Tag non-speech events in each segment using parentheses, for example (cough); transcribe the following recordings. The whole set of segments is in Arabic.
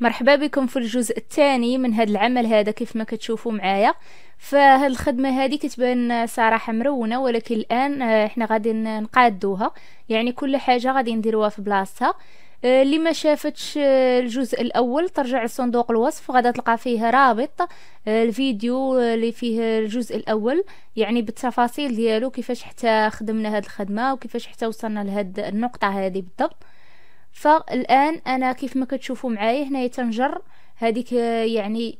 مرحبا بكم في الجزء الثاني من هذا العمل هذا كيف ما كتشوفوا معايا فهاد الخدمة هذه كتبان صراحة مرونة ولكن الآن آه، احنا غادي نقادوها يعني كل حاجة غادي نديروها في بلاصتها آه، اللي ما شافتش آه، الجزء الاول ترجع لصندوق الوصف غادا تلقى فيه رابط الفيديو اللي فيه الجزء الاول يعني بالتفاصيل ديالو كيفاش حتى خدمنا هاد الخدمه وكيفاش حتى وصلنا لهاد النقطه هذه بالضبط فالان انا كيف ما كتشوفوا معايا هنايا تنجر هذيك يعني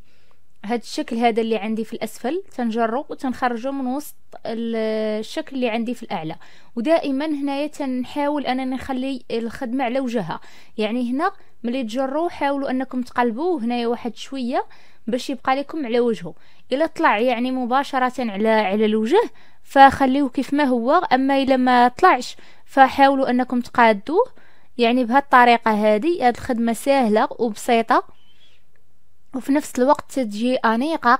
هاد الشكل هذا اللي عندي في الاسفل تنجرو وتنخرجو من وسط الشكل اللي عندي في الاعلى ودائما هنايا تنحاول انني نخلي الخدمه على وجهها يعني هنا ملي تجرو حاولوا انكم تقلبوه هنايا واحد شويه باش يبقى لكم على وجهه الا طلع يعني مباشره على على الوجه فخليوه كيف ما هو اما الا ما طلعش فحاولوا انكم تقادوه يعني بهالطريقه هذه هاد الخدمه سهله وبسيطه وفي نفس الوقت تجي انيقه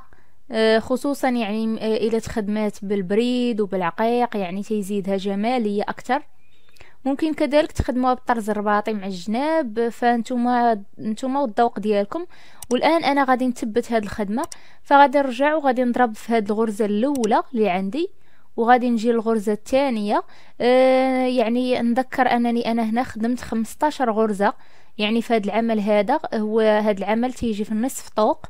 آه، خصوصا يعني آه، الا تخدمات بالبريد وبالعقيق يعني تيزيدها جماليه اكثر ممكن كذلك تخدموها بالطرز الرباطي مع الجناب فانتوما نتوما والذوق ديالكم والان انا غادي نثبت هاد الخدمه فغادي نرجع وغادي نضرب في هاد الغرزه الاولى اللي عندي وغادي نجي للغرزه الثانيه آه يعني نذكر انني انا هنا خدمت 15 غرزه يعني في هذا العمل هذا هو هذا العمل تيجي في النصف طوق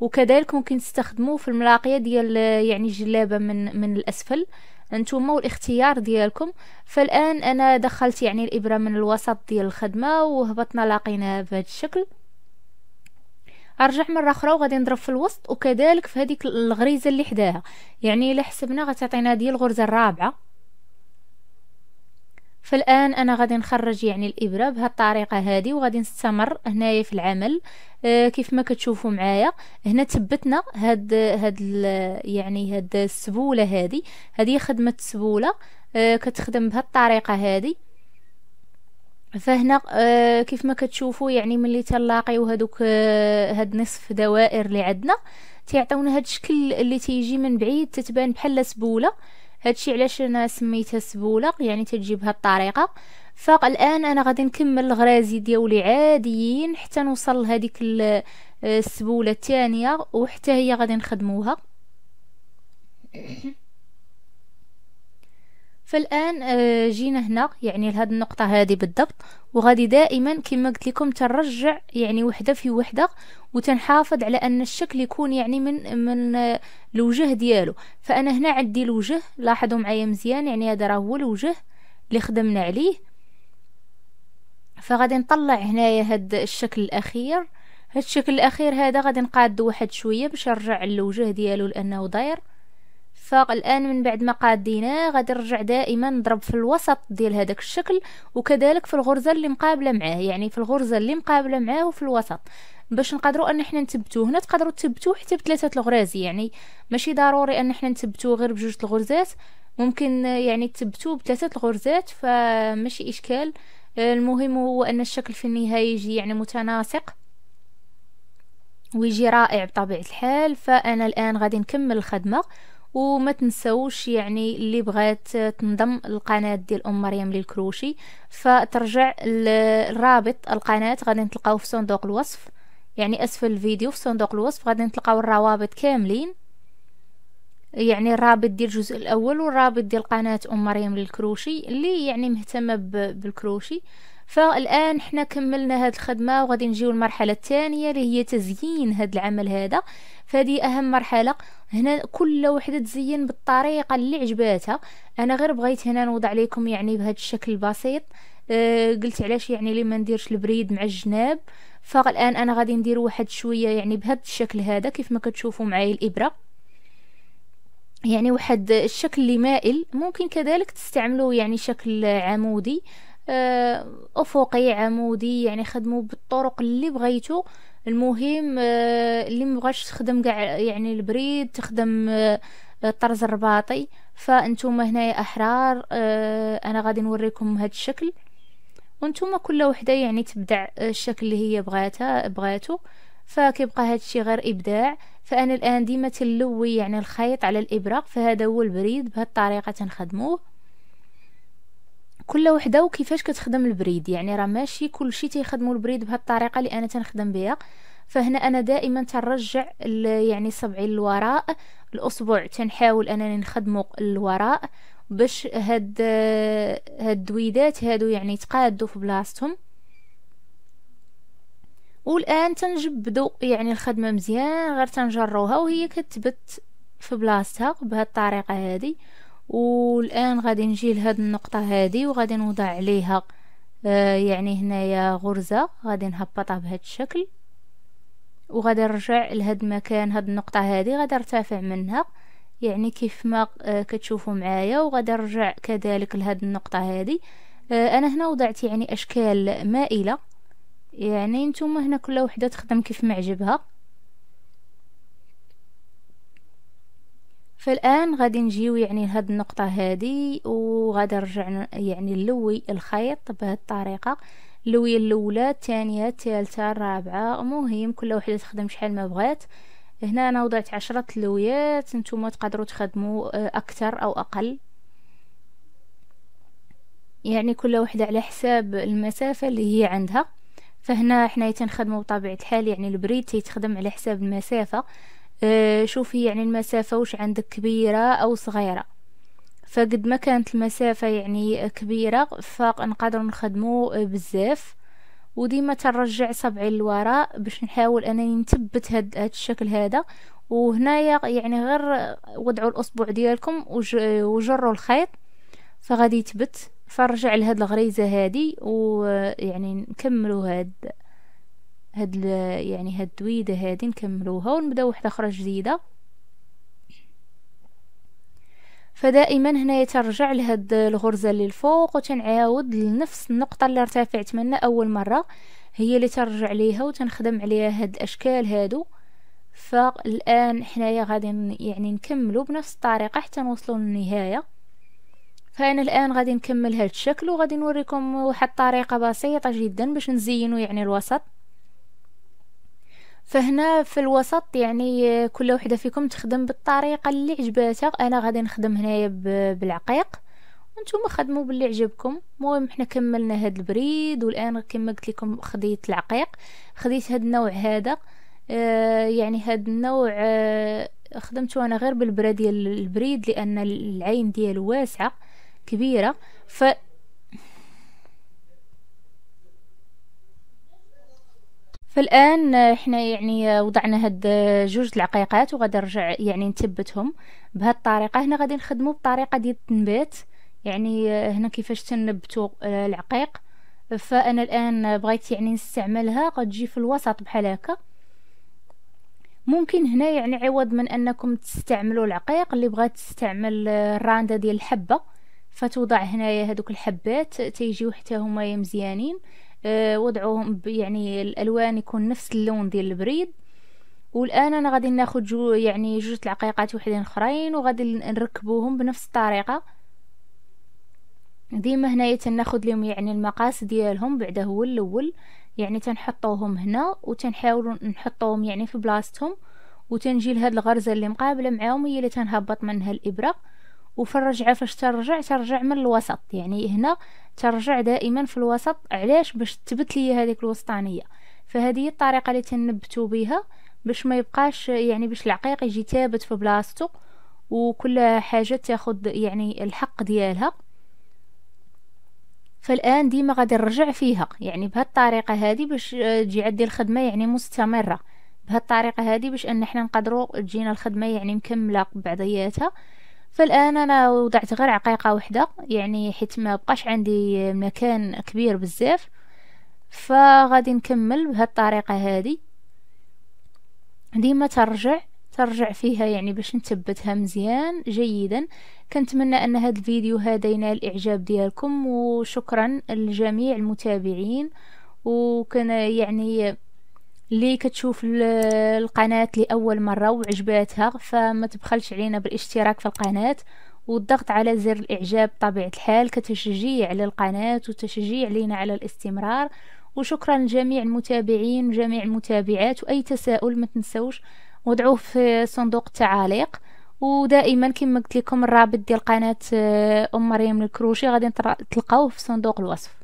وكذلك ممكن تستخدموه في الملاقيه ديال يعني جلابه من من الاسفل انتم والاختيار ديالكم فالان انا دخلت يعني الابره من الوسط ديال الخدمه وهبطنا لاقينا بهذا الشكل ارجع مره اخرى وغادي نضرب في الوسط وكذلك في هذيك الغريزه اللي حداها يعني الا حسبنا غتعطينا هذه الغرزه الرابعه فالان انا غادي نخرج يعني الابره بهذه الطريقه هذه وغادي نستمر هنايا في العمل آه كيف ما كتشوفوا معايا هنا ثبتنا هاد هاد يعني هاد السبوله هذه هذه خدمه السبوله آه كتخدم بهذه الطريقه هذه فهنا آه، كيف ما كتشوفوا يعني ملي تنلاقيو هادوك آه، هاد نصف دوائر اللي عندنا تيعطيونا هاد الشكل اللي تيجي من بعيد تتبان بحال سبوله هادشي علاش انا سميتها سبوله يعني تجي بهاد الطريقه فالان انا غادي نكمل الغرازي ديالي عاديين حتى نوصل لهذيك آه، السبوله الثانيه وحتى هي غادي نخدموها (coughs) فالان آه، جينا هنا يعني لهاد النقطه هذه بالضبط وغادي دائما كما قلت لكم تنرجع يعني وحده في وحده وتنحافظ على ان الشكل يكون يعني من من آه، الوجه ديالو فانا هنا عندي الوجه لاحظوا معايا مزيان يعني هذا راه هو الوجه اللي خدمنا عليه فغادي نطلع هنايا هاد الشكل الاخير هاد الشكل الاخير هذا غادي نقادو واحد شويه باش نرجع للوجه ديالو لانه داير فالان من بعد ما قاديناه غادي نرجع دائما نضرب في الوسط ديال هذاك الشكل وكذلك في الغرزه اللي مقابله معاه يعني في الغرزه اللي مقابله معاه وفي الوسط باش نقدروا ان احنا نثبتوه هنا تقدروا تثبتوه حتى بثلاثه الغراز يعني ماشي ضروري ان احنا نثبتوه غير بجوج الغرزات ممكن يعني تثبتوه بثلاثه الغرزات فماشي اشكال المهم هو ان الشكل في النهايه يجي يعني متناسق ويجي رائع بطبيعه الحال فانا الان غادي نكمل الخدمه وما تنسوش يعني اللي بغات تنضم القناه ديال ام مريم للكروشي فترجع الرابط القناه غادي تلقاوه في صندوق الوصف يعني اسفل الفيديو في صندوق الوصف غادي تلقاو الروابط كاملين يعني الرابط ديال الجزء الاول والرابط ديال قناه ام مريم للكروشي اللي يعني مهتمه بالكروشي فالان حنا كملنا هاد الخدمه وغادي نجيو للمرحله الثانيه اللي هي تزيين هاد العمل هذا فهذه اهم مرحله هنا كل وحده تزين بالطريقه اللي عجباتها انا غير بغيت هنا نوضع لكم يعني بهذا الشكل البسيط أه قلت علاش يعني لي ما نديرش البريد مع الجناب فالان انا غادي ندير واحد شويه يعني بهذا الشكل هذا كيف ما كتشوفوا معايا الابره يعني واحد الشكل اللي مائل ممكن كذلك تستعملوا يعني شكل عمودي أه، افقي عمودي يعني خدموا بالطرق اللي بغيتو المهم آه، اللي مبغاش تخدم كاع يعني البريد تخدم الطرز آه، الرباطي فانتم هنايا احرار آه، انا غادي نوريكم هاد الشكل وانتم كل وحده يعني تبدع الشكل اللي هي بغاتها بغاتو فكيبقى هادشي غير ابداع فانا الان ديما تلوي يعني الخيط على الابره فهذا هو البريد بهاد الطريقه تنخدموه كل وحده وكيفاش كتخدم البريد يعني راه ماشي كلشي تيخدموا البريد بهذه الطريقه اللي انا تنخدم بها فهنا انا دائما تنرجع يعني صبعي للوراء الاسبوع تنحاول انني نخدمه للوراء باش هاد هاد الدويدات هادو يعني تقادوا في بلاصتهم والان تنجبدوا يعني الخدمه مزيان غير تنجروها وهي كتبت في بلاصتها بهاد الطريقه هذه والان غادي نجي لهاد النقطه هذه وغادي نوضع عليها آه يعني هنايا غرزه غادي نهبطها بهذا الشكل وغادي نرجع لهاد المكان هاد النقطه هذه غادي ارتفع منها يعني كيف ما آه كتشوفوا معايا وغادي نرجع كذلك لهاد النقطه هذه آه انا هنا وضعت يعني اشكال مائله يعني نتوما هنا كل وحده تخدم كيف معجبها عجبها فالان غادي نجيو يعني لهاد النقطه هادي وغادي نرجع يعني نلوي الخيط بهاد الطريقه اللويه الاولى الثانيه الثالثه الرابعه المهم كل وحده تخدم شحال ما بغات هنا انا وضعت عشرة اللويات نتوما تقدروا تخدموا آه، اكثر او اقل يعني كل وحده على حساب المسافه اللي هي عندها فهنا حنايا تنخدموا بطبيعه الحال يعني البريد تيتخدم على حساب المسافه آه، شوفي يعني المسافة وش عندك كبيرة أو صغيرة فقد ما كانت المسافة يعني كبيرة فنقدر نخدمو بزاف وديما تنرجع صبعي للوراء باش نحاول انني نثبت هاد, هاد الشكل هذا وهنايا يعني غير وضعوا الاصبع ديالكم وجروا الخيط فغادي يثبت فرجع لهاد الغريزه هادي ويعني نكملوا هاد هاد يعني هاد الدويده هادي نكملوها ونبداو واحده اخرى جديده فدائما هنايا ترجع لهاد الغرزه اللي الفوق وتنعاود لنفس النقطه اللي ارتفعت منها اول مره هي اللي ترجع ليها وتنخدم عليها هاد الاشكال هادو فالان حنايا غادي يعني نكملو بنفس الطريقه حتى نوصلوا للنهايه فانا الان غادي نكمل هاد الشكل وغادي نوريكم واحد الطريقه بسيطه جدا باش نزينو يعني الوسط فهنا في الوسط يعني آه، كل وحده فيكم تخدم بالطريقه اللي عجباتها انا غادي نخدم هنايا بالعقيق وانتم خدموا باللي عجبكم المهم حنا كملنا هاد البريد والان كما قلت لكم خديت العقيق خديت هاد النوع هذا آه يعني هاد النوع آه خدمته انا غير بالبرا ديال البريد لان العين ديالو واسعه كبيره ف فالان احنا يعني وضعنا هاد جوج العقيقات وغادي نرجع يعني نثبتهم بهاد الطريقه هنا غادي نخدمو بطريقه ديال التنبات يعني هنا كيفاش تنبتو العقيق فانا الان بغيت يعني نستعملها غتجي في الوسط بحال هكا ممكن هنا يعني عوض من انكم تستعملوا العقيق اللي بغات تستعمل الراندا ديال الحبه فتوضع هنايا هذوك الحبات تيجيو حتى هما مزيانين آه، وضعوهم يعني الالوان يكون نفس اللون ديال البريد والان انا غادي ناخذ جو يعني جوج العقيقات وحدين اخرين وغادي نركبوهم بنفس الطريقه ديما هنايا تناخذ لهم يعني المقاس ديالهم بعدا هو الاول يعني تنحطوهم هنا وتنحاولوا نحطوهم يعني في بلاصتهم وتنجي لهاد الغرزه اللي مقابله معاهم هي اللي تنهبط منها الابره وفي الرجعه فاش ترجع ترجع من الوسط يعني هنا ترجع دائما في الوسط علاش باش تثبت لي هذيك الوسطانيه فهذه هي الطريقه اللي تنبتو بها باش ما يبقاش يعني باش العقيق يجي ثابت في بلاصتو وكل حاجه تاخد يعني الحق ديالها فالان ديما غادي نرجع فيها يعني بهاد الطريقه هذه باش تجي عندي الخدمه يعني مستمره بهاد الطريقه هذه باش ان احنا نقدروا تجينا الخدمه يعني مكمله بعضياتها فالان انا وضعت غير عقيقه وحده يعني حيت ما بقاش عندي مكان كبير بزاف فغادي نكمل بهاد الطريقه هذه ديما ترجع ترجع فيها يعني باش نثبتها مزيان جيدا كنتمنى ان هذا الفيديو هذا ينال الاعجاب ديالكم وشكرا لجميع المتابعين وكان يعني اللي كتشوف القناة لأول مرة وعجباتها فما تبخلش علينا بالاشتراك في القناة والضغط على زر الإعجاب بطبيعة الحال كتشجيع للقناة وتشجيع لنا على الاستمرار وشكرا لجميع المتابعين وجميع المتابعات وأي تساؤل ما تنسوش وضعوه في صندوق التعاليق ودائما كما قلت لكم الرابط ديال قناه آه، ام مريم الكروشي غادي تلقاوه في صندوق الوصف